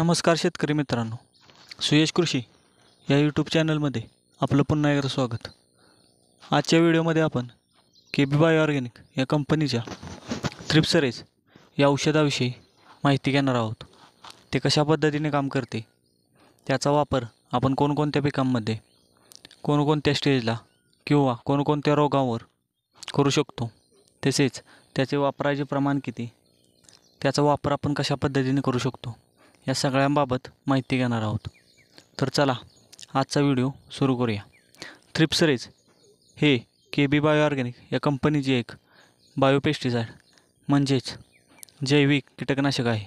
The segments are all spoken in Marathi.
नमस्कार शेतकरी मित्रांनो सुयश कृषी या यूट्यूब चॅनलमध्ये आपलं पुन्हा एकदा स्वागत आजच्या व्हिडिओमध्ये आपण के बी बाय ऑर्गॅनिक या कंपनीच्या थ्रिप्सरेज या औषधाविषयी माहिती घेणार आहोत ते कशा पद्धतीने काम करते त्याचा वापर आपण कोणकोणत्या पिकांमध्ये कोणकोणत्या स्टेजला किंवा कोणकोणत्या रोगावर करू शकतो तसेच त्याचे वापराचे प्रमाण किती त्याचा वापर आपण कशा पद्धतीने करू शकतो या सगळ्यांबाबत माहिती घेणार आहोत तर चला आजचा व्हिडिओ सुरू करूया थ्रिप्सरेज हे के बी बायो ऑर्गॅनिक या कंपनीची एक बायोपेस्टिसाइड म्हणजेच जैविक कीटकनाशक आहे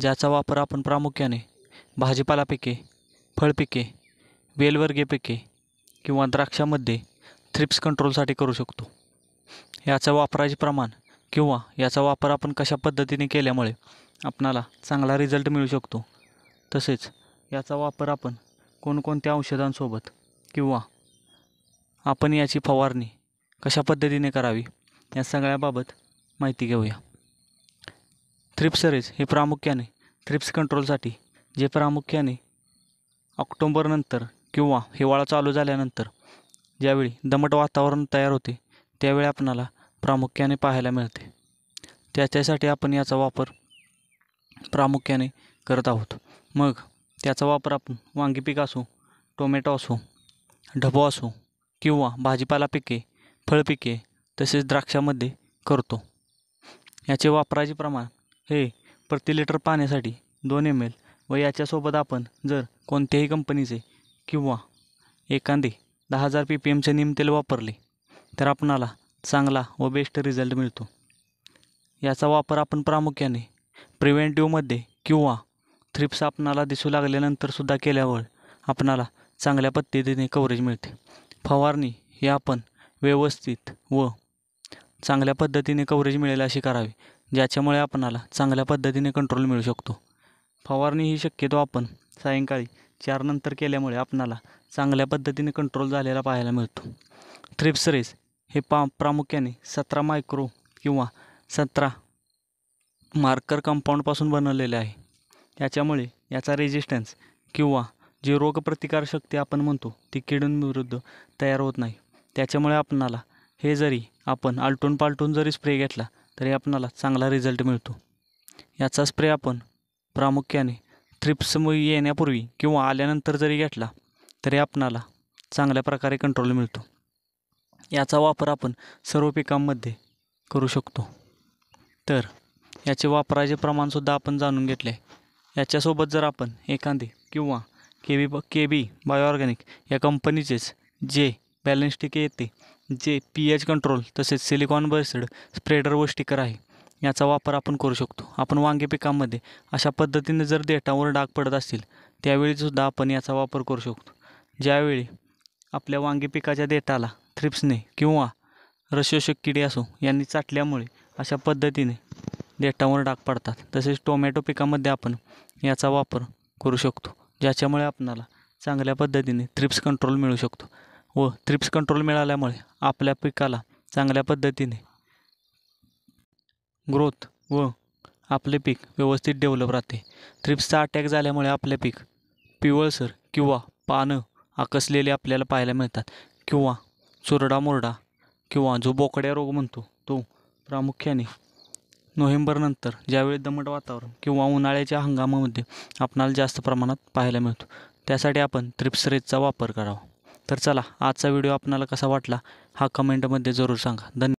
ज्याचा वापर आपण प्रामुख्याने भाजीपाला पिके फळपिके वेलवर्गीय पिके किंवा द्राक्षामध्ये थ्रिप्स कंट्रोलसाठी करू शकतो याचा वापराचे प्रमाण किंवा याचा वापर आपण कशा पद्धतीने केल्यामुळे आपणाला चांगला रिझल्ट मिळू शकतो तसेच याचा वापर आपण कोणकोणत्या औषधांसोबत किंवा आपण याची फवारणी कशा पद्धतीने करावी या सगळ्याबाबत माहिती घेऊया थ्रिप्सरेज हे प्रामुख्याने थ्रिप्स कंट्रोलसाठी जे प्रामुख्याने ऑक्टोंबरनंतर किंवा हिवाळा चालू झाल्यानंतर ज्यावेळी दमट वातावरण तयार होते त्यावेळी आपणाला प्रामुख्याने पाहायला मिळते त्याच्यासाठी आपण याचा वापर प्रामुख्याने करत आहोत मग त्याचा वापर आपण वांगी पीक असो टोमॅटो असो ढबो असो किंवा भाजीपाला पिके फळपिके तसेच द्राक्षामध्ये करतो याचे वापराचे प्रमाण हे प्रति लिटर पाण्यासाठी दोन एम एल व याच्यासोबत आपण जर कोणत्याही कंपनीचे किंवा एखादे दहा हजार पी पी एमचे निमतेल वापरले तर आपणाला चांगला व बेस्ट रिझल्ट मिळतो याचा वापर आपण प्रामुख्याने प्रिव्हेंटिव्हमध्ये किंवा थ्रिप्स आपणाला दिसू लागल्यानंतरसुद्धा केल्यावर आपणाला चांगल्या पद्धतीने कव्हरेज मिळते फवारणी ही आपण व्यवस्थित व चांगल्या पद्धतीने कव्हरेज मिळेल अशी करावी ज्याच्यामुळे आपणाला चांगल्या पद्धतीने कंट्रोल मिळू शकतो फवारणी ही शक्यतो आपण सायंकाळी चारनंतर केल्यामुळे आपणाला चांगल्या पद्धतीने कंट्रोल झालेला पाहायला मिळतो थ्रिप्स रेस हे पा प्रामुख्याने सतरा मायक्रो किंवा सतरा मार्कर कंपाऊंडपासून बनवलेले आहे याच्यामुळे याचा रेजिस्टन्स किंवा जी रोगप्रतिकारशक्ती आपण म्हणतो ती विरुद्ध तयार होत नाही त्याच्यामुळे आपणाला हे जरी आपण आलटून पालटून जरी स्प्रे घेतला तरी आपणाला चांगला रिझल्ट मिळतो याचा स्प्रे आपण प्रामुख्याने थ्रिप्स येण्यापूर्वी किंवा आल्यानंतर जरी घेतला तरी आपणाला चांगल्या प्रकारे कंट्रोल मिळतो याचा वापर आपण सर्व पिकांमध्ये करू शकतो तर याचे वापराचे प्रमाणसुद्धा आपण जाणून घेतले याच्यासोबत जर आपण एखादी किंवा के बी के बी बायोऑर्गॅनिक या कंपनीचेच जे बॅलन्स टिके येते जे पी एच कंट्रोल तसेच सिलिकॉन बेस्ड स्प्रेडर व स्टिकर आहे याचा वापर आपण करू शकतो आपण वांगे पिकामध्ये अशा पद्धतीने जर देठावर डाग पडत असतील त्यावेळीसुद्धा आपण याचा वापर करू शकतो ज्यावेळी आपल्या वांगी पिकाच्या देठाला थ्रिप्सने किंवा रसोषक किडे असो यांनी चाटल्यामुळे अशा पद्धतीने देठावर डाग पडतात तसेच टोमॅटो पिकामध्ये आपण याचा वापर करू शकतो ज्याच्यामुळे आपणाला चांगल्या पद्धतीने थ्रिप्स कंट्रोल मिळू शकतो व थ्रिप्स कंट्रोल मिळाल्यामुळे आपल्या पिकाला चांगल्या पद्धतीने ग्रोथ व आपले पीक व्यवस्थित डेव्हलप राहते थ्रिप्सचा अटॅक झाल्यामुळे आपले पीक पिवळसर किंवा पानं आकसलेले आपल्याला पाहायला मिळतात किंवा चुरडा मुरडा किंवा जो बोकड्या रोग म्हणतो तो प्रामुख्याने नोव्हेंबरनंतर ज्यावेळी दमट वातावरण किंवा उन्हाळ्याच्या हंगामामध्ये आपणाला जास्त प्रमाणात पाहायला मिळतो त्यासाठी आपण रेजचा वापर करावा तर चला आजचा व्हिडिओ आपणाला कसा वाटला हा कमेंटमध्ये जरूर सांगा धन्यवाद